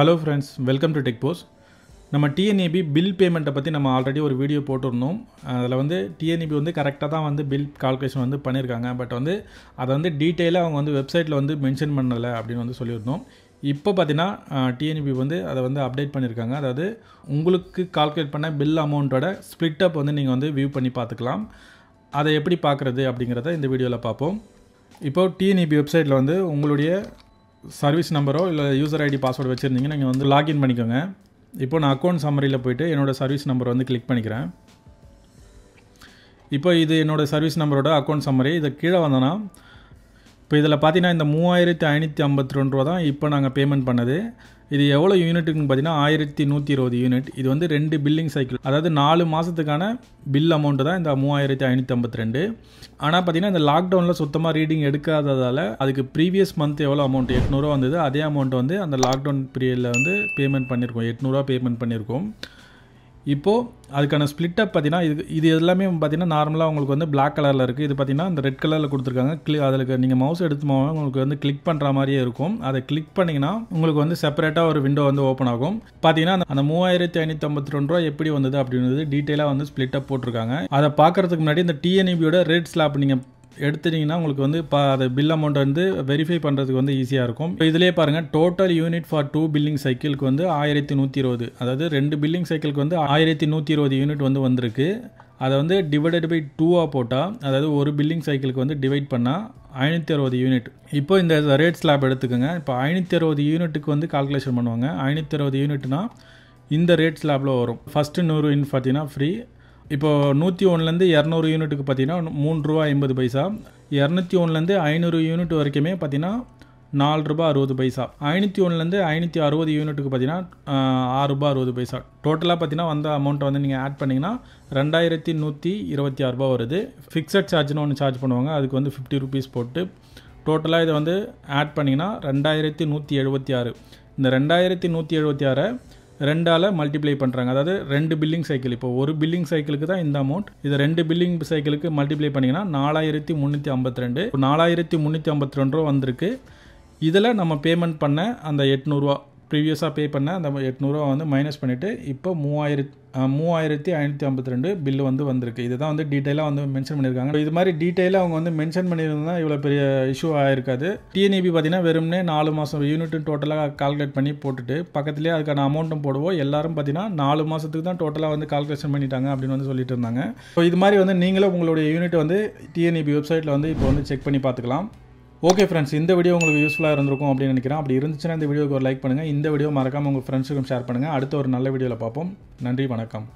hello friends welcome to tech boss நம்ம TNEB bill பேமெண்ட்டை பற்றி நம்ம ஆல்ரெடி ஒரு வீடியோ போட்டிருந்தோம் அதில் வந்து டிஎன்ஏபி e வந்து கரெக்டாக தான் வந்து பில் கால்குலேஷன் வந்து பண்ணியிருக்காங்க பட் வந்து அதை வந்து டீட்டெயிலாக அவங்க வந்து வெப்சைட்டில் வந்து மென்ஷன் பண்ணலை அப்படின்னு வந்து சொல்லியிருந்தோம் இப்போ பார்த்தீங்கன்னா டிஎன்இபி e வந்து அதை வந்து அப்டேட் பண்ணியிருக்காங்க அதாவது உங்களுக்கு கால்குலேட் பண்ண பில் அமௌண்ட்டோட ஸ்ப்ளிட் அப் வந்து நீங்கள் வந்து வியூ பண்ணி பார்த்துக்கலாம் அதை எப்படி பார்க்குறது அப்படிங்கிறத இந்த வீடியோவில் பார்ப்போம் இப்போது டிஎன்இபி வெப்சைட்டில் வந்து உங்களுடைய சர்வீஸ் நம்பரோ இல்லை யூசர் ஐடி பாஸ்வேர்டு வச்சுருந்தீங்கன்னா நீங்கள் வந்து லாகின் பண்ணிக்கோங்க இப்போ நான் அக்கௌண்ட் சம்மரியில் போய்ட்டு என்னோடய சர்வீஸ் நம்பர் வந்து கிளிக் பண்ணிக்கிறேன் இப்போ இது என்னோடய சர்வீஸ் நம்பரோட அக்கௌண்ட் சம்மரி இதை கீழே வந்தோன்னா இப்போ இதில் பார்த்தீங்கன்னா இந்த மூவாயிரத்தி ஐநூற்றி ஐம்பத்தி ரெண்டு ரூபா தான் இப்போ நாங்கள் பேமெண்ட் பண்ணது இது எவ்வளோ யூனிட்டுக்குன்னு பார்த்தீங்கன்னா ஆயிரத்தி நூற்றி இருபது யூனிட் இது வந்து ரெண்டு பில்லிங் சைக்கிள் அதாவது நாலு மாதத்துக்கான பில் அமௌண்ட்டு தான் இந்த மூவாயிரத்தி ஐநூற்றி ஐம்பத்தி ரெண்டு ஆனால் பார்த்தீங்கன்னா இந்த லாக்டவுனில் சுத்தமாக ரீடிங் எடுக்காததால் அதுக்கு ப்ரீவியஸ் மந்த் எவ்வளோ அமௌண்ட் எட்நூறுவா வந்தது அதே அமௌண்ட் வந்து அந்த லாக்டவுன் பீரியடில் வந்து பேமெண்ட் பண்ணியிருக்கோம் எட்நூறுவா பேமெண்ட் பண்ணியிருக்கோம் இப்போது அதுக்கான ஸ்ப்ளிட் அப் பார்த்தீங்கன்னா இது இது எல்லாமே பார்த்தீங்கன்னா நார்மலாக உங்களுக்கு வந்து பிளாக் கலரில் இருக்குது இது பார்த்தீங்கன்னா அந்த ரெட் கலரில் கொடுத்துருக்காங்க கிளி அதுக்கு நீங்கள் மவுஸ் எடுத்து உங்களுக்கு வந்து கிளிக் பண்ணுற மாதிரியே இருக்கும் அதை கிளிக் பண்ணிங்கன்னா உங்களுக்கு வந்து செப்பரேட்டாக ஒரு விண்டோ வந்து ஓப்பன் ஆகும் பார்த்தீங்கன்னா அந்த மூவாயிரத்தி ஐநூற்றி ஐம்பத்தி ரெண்டு ரூபா எப்படி வந்தது அப்படின்றது டீட்டெயிலாக வந்து ஸ்ப்ளிட் அப் போட்டிருக்காங்க அதை பார்க்குறதுக்கு முன்னாடி இந்த டிஎன்இபியோட e ரேட் ஸ்லாப் நீங்கள் எடுத்துட்டிங்கன்னா உங்களுக்கு வந்து இப்போ அது பில் அமௌண்ட் வந்து வெரிஃபை பண்ணுறதுக்கு வந்து ஈஸியாக இருக்கும் இப்போ இதிலே பாருங்கள் total unit for two billing சைக்கிளுக்கு வந்து ஆயிரத்தி நூற்றி இருபது அதாவது ரெண்டு பில்லிங் சைக்கிளுக்கு வந்து ஆயிரத்தி நூற்றி இருபது யூனிட் வந்து வந்திருக்கு அதை வந்து டிவைடட் பை டூவாக போட்டால் அதாவது ஒரு பில்லிங் சைக்கிளுக்கு வந்து டிவைட் பண்ணால் ஐநூற்றி அறுபது யூனிட் இப்போ இந்த ரேட் ஸ்லாப் எடுத்துக்கோங்க இப்போ ஐநூற்றி அறுபது யூனிட்டுக்கு வந்து கால்குலேஷன் பண்ணுவாங்க ஐநூற்றி அறுபது யூனிட்னா இந்த ரேட் ஸ்லாப்பில் வரும் ஃபஸ்ட்டு நூறு யூனிட் பார்த்தீங்கன்னா ஃப்ரீ இப்போது நூற்றி ஒன்றுலேருந்து இரநூறு யூனிட்டுக்கு பார்த்தீங்கன்னா மூணு ரூபா ஐம்பது பைசா இரநூத்தி ஒன்றுலேருந்து ஐநூறு யூனிட் வரைக்குமே பார்த்தீங்கன்னா நாலு ரூபா அறுபது பைசா ஐநூற்றி ஒன்றுலேருந்து ஐநூற்றி அறுபது யூனிட்டுக்கு பார்த்தீங்கன்னா ஆறு ரூபா அறுபது பைசா டோட்டலாக பார்த்தீங்கன்னா வந்த அமௌண்ட்டை வந்து நீங்கள் ஆட் பண்ணிங்கன்னா ரெண்டாயிரத்தி நூற்றி இருபத்தி ஆறுரூபா வருது ஃபிக்ஸட் சார்ஜ்னு ஒன்று சார்ஜ் பண்ணுவாங்க அதுக்கு வந்து ஃபிஃப்டி ருபீஸ் போட்டு டோட்டலாக இதை வந்து ஆட் பண்ணிங்கன்னா ரெண்டாயிரத்தி நூற்றி எழுபத்தி ஆறு இந்த ரெண்டாயிரத்தி நூற்றி எழுபத்தி ஆறை ரெண்டால் மல்டிப்ளை பண்ணுறாங்க அதாவது ரெண்டு பில்லிங் சைக்கிள் இப்போ ஒரு பில்லிங் சைக்கிளுக்கு தான் இந்த அமௌண்ட் இது ரெண்டு பில்லிங் சைக்கிளுக்கு மல்டிப்ளை பண்ணிங்கன்னா நாலாயிரத்தி முந்நூற்றி ஐம்பத்தி ரெண்டு நாலாயிரத்தி முந்நூற்றி ஐம்பத்தி ரெண்டு ரூபா வந்திருக்கு இதில் நம்ம பேமெண்ட் பண்ண அந்த எட்நூறுவா ப்ரீவியஸாக பே பண்ண அந்த எட்நூறுவா வந்து மைனஸ் பண்ணிவிட்டு இப்போ மூவாயிரத்து மூவாயிரத்தி ஐநூற்றி ஐம்பத்தி ரெண்டு பில்லு வந்து வந்திருக்கு இதுதான் வந்து டீட்டெயிலாக வந்து மென்ஷன் பண்ணியிருக்காங்க இது மாதிரி டீட்டெயிலாக அவங்க வந்து மென்ஷன் பண்ணியிருந்தா இவ்வளோ பெரிய இஷ்யூ ஆகிருக்காது டிஎன்இபி e பார்த்தீங்கன்னா வெறும்னே நாலு மாதம் யூனிட்டும் டோட்டலாக கால்குலேட் பண்ணி போட்டுட்டு பக்கத்துலேயே அதுக்கான அமௌண்ட்டும் போடுவோம் எல்லாரும் பார்த்தீங்கன்னா நாலு மாதத்துக்கு தான் டோட்டலாக வந்து கால்குலேஷன் பண்ணிட்டாங்க அப்படின்னு வந்து சொல்லிட்டு இருந்தாங்க ஸோ இது மாதிரி வந்து நீங்களும் உங்களுடைய யூனிட் வந்து டிஎன்இபி வெப்சைட்டில் e வந்து இப்போ வந்து செக் பண்ணி பார்த்துக்கலாம் ஓகே ஃப்ரெண்ட்ஸ் இந்த வீடியோ உங்களுக்கு யூஸ்ஃபுல்லாக இருந்திருக்கும் அப்படின்னு நினைக்கிறேன் அப்படி இருந்துச்சுன்னா இந்த வீடியோக்கு ஒரு லைக் பண்ணுங்கள் இந்த வீடியோ மறக்காமல் உங்கள் ஃப்ரெண்ட்ஸுக்கும் ஷேர் பண்ணுங்கள் அடுத்த ஒரு நல்ல வீடியோவில் பார்ப்போம் நன்றி வணக்கம்